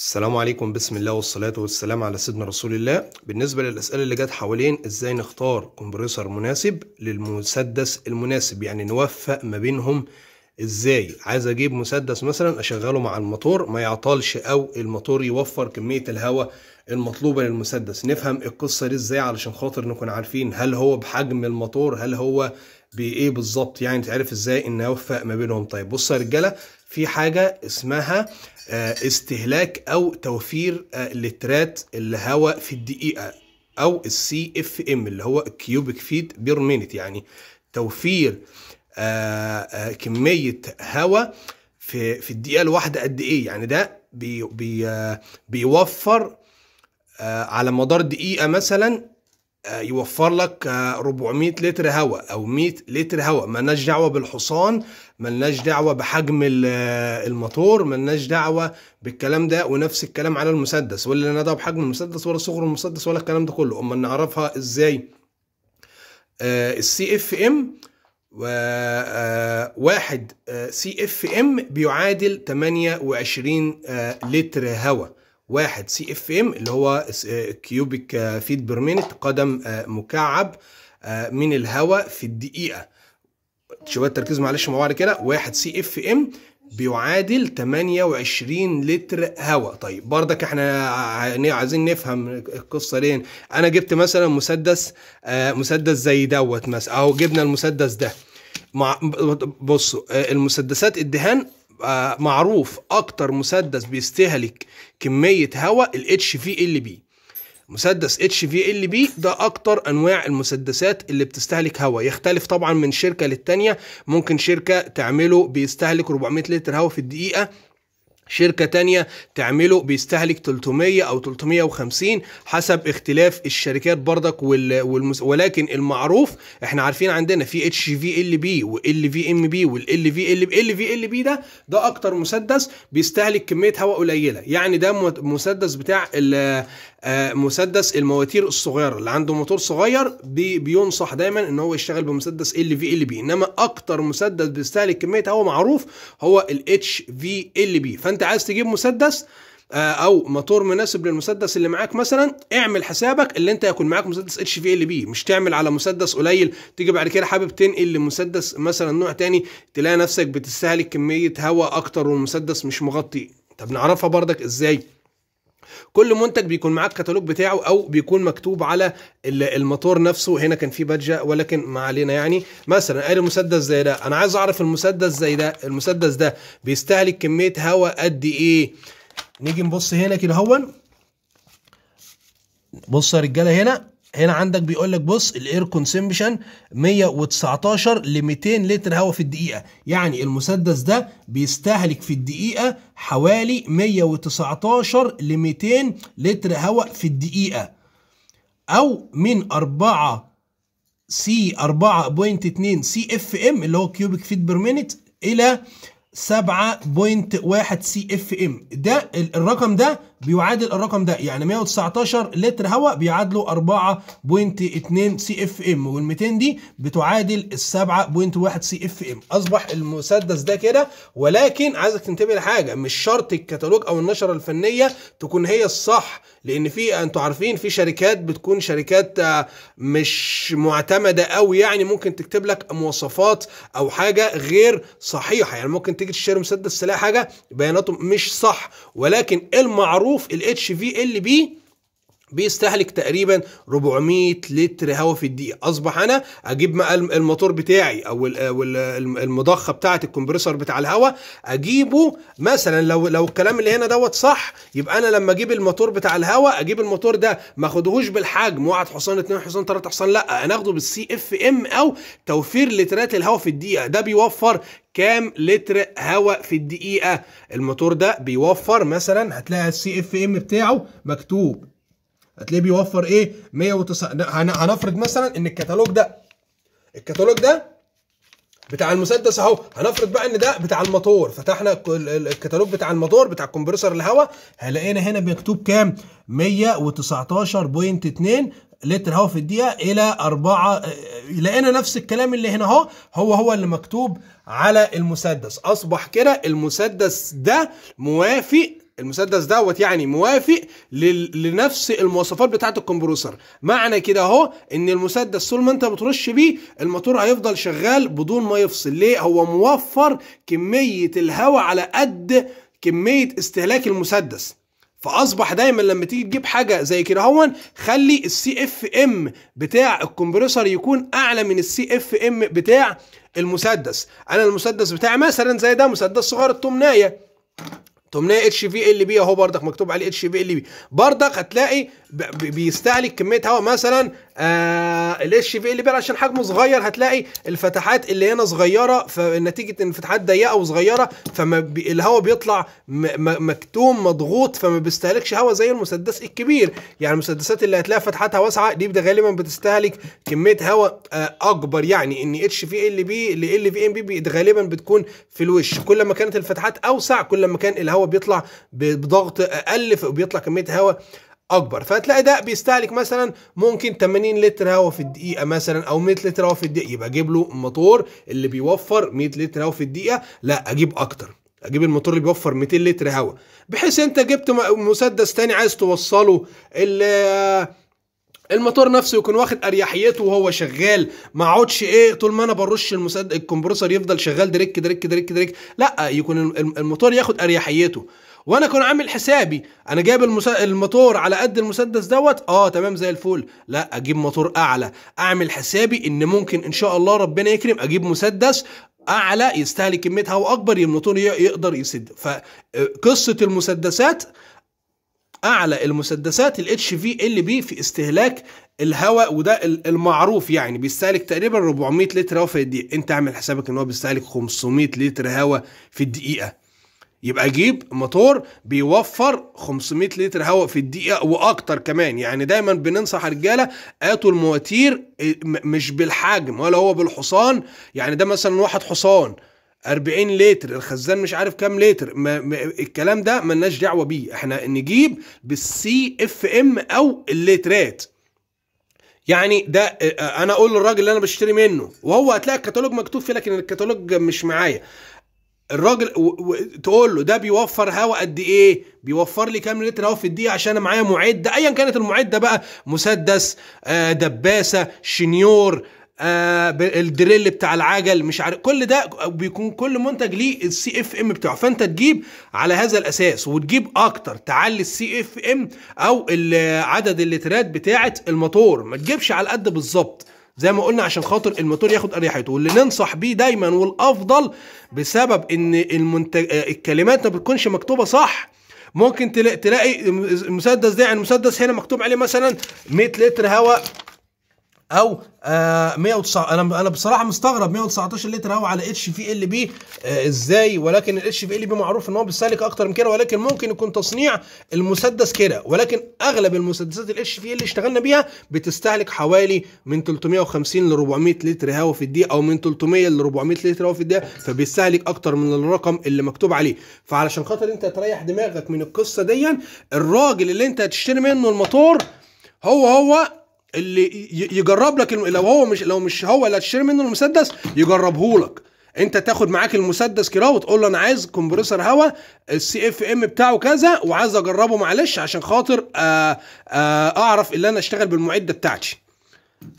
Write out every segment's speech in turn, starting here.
السلام عليكم بسم الله والصلاة والسلام على سيدنا رسول الله بالنسبة للأسئلة اللي جت حوالين إزاي نختار كمبريسر مناسب للمسدس المناسب يعني نوفق ما بينهم إزاي عايز أجيب مسدس مثلا أشغله مع الموتور ما يعطلش أو الموتور يوفر كمية الهواء المطلوبة للمسدس نفهم القصة دي إزاي علشان خاطر نكون عارفين هل هو بحجم الموتور هل هو بايه بالظبط يعني تعرف ازاي ان اوفق ما بينهم طيب بصوا يا رجاله في حاجه اسمها آه، استهلاك او توفير آه، لترات الهواء في الدقيقه او السي اف ام اللي هو الكيوبيك فيت بير مينت يعني توفير آه، كميه هواء في في الدقيقه الواحده قد ايه يعني ده بي بي بيوفر على مدار دقيقه مثلا آه، يوفر لك 400 آه، لتر هواء او 100 لتر هواء ملناش دعوه بالحصان ملناش دعوه بحجم آه، الموتور ملناش دعوه بالكلام ده ونفس الكلام على المسدس ولا لنا دعوه بحجم المسدس ولا صغر المسدس ولا الكلام ده كله امال نعرفها ازاي السي اف ام واحد سي اف ام بيعادل 28 لتر هواء واحد سي اف ام اللي هو كيوبيك فيت بير مينت قدم آه، مكعب آه، من الهواء في الدقيقه شويه تركيز معلش مع بعض كده واحد سي اف ام بيعادل 28 لتر هواء طيب بردك احنا عايزين نفهم القصه ليه انا جبت مثلا مسدس آه، مسدس زي دوت مثلا او جبنا المسدس ده مع بصوا المسدسات الدهان آه، معروف اكتر مسدس بيستهلك كميه هواء الاتش في ال بي مسدس اتش في ال بي ده اكتر انواع المسدسات اللي بتستهلك هواء يختلف طبعا من شركه للتانيه ممكن شركه تعمله بيستهلك 400 لتر هواء في الدقيقه شركة تانية تعمله بيستهلك 300 أو 350 حسب اختلاف الشركات برضك والمس... ولكن المعروف احنا عارفين عندنا في اتش في ال بي وال في ام بي والال في ال ال في ال بي ده ده أكتر مسدس بيستهلك كمية هواء قليلة يعني ده مسدس بتاع آه، مسدس المواتير الصغيره اللي عنده موتور صغير بي بينصح دايما ان هو يشتغل بمسدس ال في ال بي انما اكتر مسدس بيستهلك كميه هواء معروف هو الاتش في ال بي فانت عايز تجيب مسدس آه، او موتور مناسب للمسدس اللي معاك مثلا اعمل حسابك اللي انت يكون معاك مسدس اتش في ال بي مش تعمل على مسدس قليل تيجي بعد كده حابب تنقل لمسدس مثلا نوع تاني تلاقي نفسك بتستهلك كميه هواء اكتر والمسدس مش مغطي طب نعرفها بردك ازاي كل منتج بيكون معاه الكتالوج بتاعه او بيكون مكتوب على الموتور نفسه هنا كان في بادجه ولكن ما علينا يعني مثلا ادي مسدس زي ده انا عايز اعرف المسدس زي ده المسدس ده بيستهلك كميه هواء قد ايه نيجي نبص هنا كده هون بص يا رجاله هنا هنا عندك بيقول لك بص الاير كونسمشن 119 ل 200 لتر هواء في الدقيقه يعني المسدس ده بيستهلك في الدقيقه حوالي 119 ل 200 لتر هواء في الدقيقه او من 4 سي 4.2 سي اف ام اللي هو كيوبيك فيت بير مينيت الى 7.1 سي اف ام ده الرقم ده بيعادل الرقم ده يعني 119 لتر هواء بيعادلوا 4.2 سي اف ام وال200 دي بتعادل ال 7.1 سي اف ام اصبح المسدس ده كده ولكن عايزك تنتبه لحاجه مش شرط الكتالوج او النشره الفنيه تكون هي الصح لان في انتوا عارفين في شركات بتكون شركات آه، مش معتمده قوي يعني ممكن تكتب لك مواصفات او حاجه غير صحيحه يعني ممكن تيجي تشتري مسدس تلاقي حاجه بياناته مش صح ولكن المعروف معروف ال HVLB بيستهلك تقريبا 400 لتر هواء في الدقيقه اصبح انا اجيب الموتور بتاعي او المضخه بتاعه الكمبريسور بتاع الهواء اجيبه مثلا لو لو الكلام اللي هنا دوت صح يبقى انا لما اجيب الموتور بتاع الهواء اجيب الموتور ده ما اخدهوش بالحجم واحد حصان اثنين حصان تلاته حصان لا انا اخده بالسي اف ام او توفير لترات الهواء في الدقيقه ده بيوفر كام لتر هواء في الدقيقه الموتور ده بيوفر مثلا هتلاقي السي اف ام بتاعه مكتوب هتلاقيه بيوفر ايه 109 هنفرض مثلا ان الكتالوج ده الكتالوج ده بتاع المسدس اهو هنفرض بقى ان ده بتاع الموتور فتحنا الكتالوج بتاع الموتور بتاع الكمبرسور الهواء هلاقينا هنا مكتوب كام 119.2 لتر هواء في الدقيقه الى 4 لقينا نفس الكلام اللي هنا اهو هو هو اللي مكتوب على المسدس اصبح كده المسدس ده موافق المسدس دوت يعني موافق لنفس المواصفات بتاعت الكمبروسر معنى كده اهو ان المسدس طول ما انت بترش بيه الموتور هيفضل شغال بدون ما يفصل ليه هو موفر كميه الهواء على قد كميه استهلاك المسدس فاصبح دايما لما تيجي تجيب حاجه زي كده هون خلي السي اف ام بتاع الكمبريسر يكون اعلى من السي اف ام بتاع المسدس انا المسدس بتاعي مثلا زي ده مسدس صغير التمنايه تمنيه اتش في ال بي اهو بردك مكتوب عليه اتش في ال بي بردك هتلاقي بيستهلك كميه هواء مثلا آه الاتش في اللي بقى عشان حجمه صغير هتلاقي الفتحات اللي هنا صغيره فنتيجه ان الفتحات ضيقه وصغيره فما بي الهواء بيطلع مكتوم مضغوط فما بيستهلكش هواء زي المسدس الكبير يعني المسدسات اللي هتلاقي فتحاتها واسعه دي غالبا بتستهلك كميه هواء آه اكبر يعني ان اتش في ال بي ال في ام بي غالبا بتكون في الوش كل ما كانت الفتحات اوسع كل ما كان الهواء بيطلع بضغط اقل فبيطلع كميه هواء اكبر فتلاقي ده بيستهلك مثلا ممكن 80 لتر هواء في الدقيقه مثلا او 100 لتر هواء في الدقيقه يبقى اجيب له موتور اللي بيوفر 100 لتر هواء في الدقيقه لا اجيب اكتر اجيب الموتور اللي بيوفر 200 لتر هواء بحيث انت جبت مسدس تاني عايز توصله الموتور نفسه يكون واخد اريحيته وهو شغال ما اقعدش ايه طول ما انا برش المسد الكمبروسر يفضل شغال دريك دريك دريك دريك لا يكون الموتور ياخد اريحيته وانا كنت عامل حسابي انا جايب المسا... الموتور على قد المسدس دوت اه تمام زي الفل لا اجيب موتور اعلى اعمل حسابي ان ممكن ان شاء الله ربنا يكرم اجيب مسدس اعلى يستهلك كميه هواء اكبر الموتور يقدر يسد فقصه آه، المسدسات اعلى المسدسات الاتش في ال بي في استهلاك الهواء وده المعروف يعني بيستهلك تقريبا 400 لتر هواء في الدقيقه انت اعمل حسابك ان هو بيستهلك 500 لتر هواء في الدقيقه يبقى اجيب موتور بيوفر 500 لتر هواء في الدقيقه واكتر كمان يعني دايما بننصح رجاله هاتوا المواتير آه، مش بالحجم ولا هو بالحصان يعني ده مثلا واحد حصان 40 لتر الخزان مش عارف كام لتر ما ما الكلام ده ملناش دعوه بيه احنا نجيب بالسي اف ام او اللترات يعني ده آه، آه، انا اقول للراجل اللي انا بشتري منه وهو هتلاقي الكتالوج مكتوب فيه لكن الكتالوج مش معايا الراجل و... و... تقول له ده بيوفر هواء قد ايه بيوفر لي كام لتر هواء في الدقيقه عشان انا معايا معده ايا كانت المعده بقى مسدس آه، دباسه شنيور آه، الدريل بتاع العجل مش عارف كل ده بيكون كل منتج ليه السي اف ام بتاعه فانت تجيب على هذا الاساس وتجيب اكتر تعلي السي اف ام او عدد اللترات بتاعه الموتور ما تجيبش على قد بالظبط زي ما قلنا عشان خاطر الموتور ياخد اريحيته واللي ننصح بيه دايما والافضل بسبب ان المنتج الكلمات ما بتكونش مكتوبه صح ممكن تلاقي المسدس ده يعني المسدس هنا مكتوب عليه مثلا 100 لتر هواء او 109 آه، انا انا بصراحه مستغرب 119 لتر هو على اتش في ال بي ازاي ولكن الاتش في ال بي معروف ان هو بيستهلك اكتر من كده ولكن ممكن يكون تصنيع المسدس كده ولكن اغلب المسدسات الاتش في اللي اشتغلنا بيها بتستهلك حوالي من 350 ل 400 لتر هوا في الدقيقه او من 300 ل 400 لتر هوا في الدقيقه فبيستهلك اكتر من الرقم اللي مكتوب عليه فعلشان خاطر انت تريح دماغك من القصه دي الراجل اللي انت هتشتري منه الموتور هو هو اللي يجرب لك لو هو مش لو مش هو اللي هتشتري منه المسدس يجربه لك انت تاخد معاك المسدس كده وتقول له انا عايز كومبريسر هواء السي اف ام بتاعه كذا وعايز اجربه معلش عشان خاطر آآ آه، آآ آه، اعرف ان انا اشتغل بالمعده بتاعتي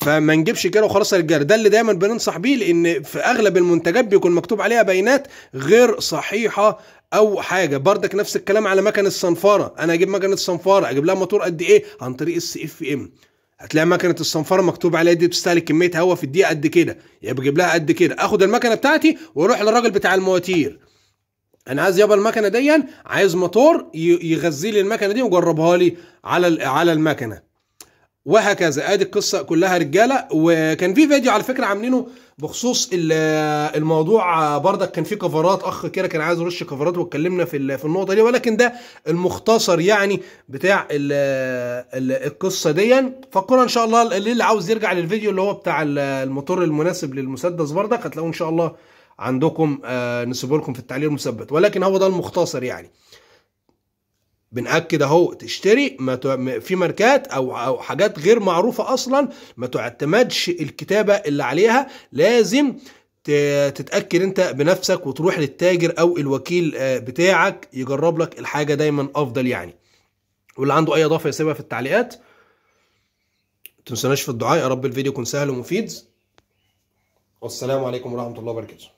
فما نجيبش كده وخلاص يا ده اللي دايما بننصح بيه لان في اغلب المنتجات بيكون مكتوب عليها بيانات غير صحيحه او حاجه بردك نفس الكلام على مكنه الصنفاره انا اجيب مكنه الصنفاره اجيب لها موتور قد ايه عن طريق السي اف ام هتلاقي مكنه الصنفره مكتوب عليها دي بتستهلك كميه هواء في الدقيقه قد كده يبقى بجيب لها قد كده اخد المكنه بتاعتي واروح للراجل بتاع المواتير انا عايز يابا المكنه دي عايز موتور يغذي لي المكنه دي وجربها لي على على المكنه وهكذا ادي القصه كلها رجاله وكان في فيديو على فكره عاملينه بخصوص الموضوع آه، بردك كان في كفرات اخ كده كان عايز يرش كفرات واتكلمنا في في النقطه دي ولكن ده المختصر يعني بتاع القصه دي فكرة ان شاء الله اللي عاوز يرجع للفيديو اللي هو بتاع الموتور المناسب للمسدس بردك هتلاقوه ان شاء الله عندكم آه، نسيبه لكم في التعليق المثبت ولكن هو ده المختصر يعني بنأكد اهو تشتري ما في ماركات او او حاجات غير معروفه اصلا ما تعتمدش الكتابه اللي عليها لازم تتاكد انت بنفسك وتروح للتاجر او الوكيل آه، بتاعك يجرب لك الحاجه دايما افضل يعني واللي عنده اي اضافه يسيبها في التعليقات تنسناش في الدعاء يا رب الفيديو يكون سهل ومفيد والسلام عليكم ورحمه الله وبركاته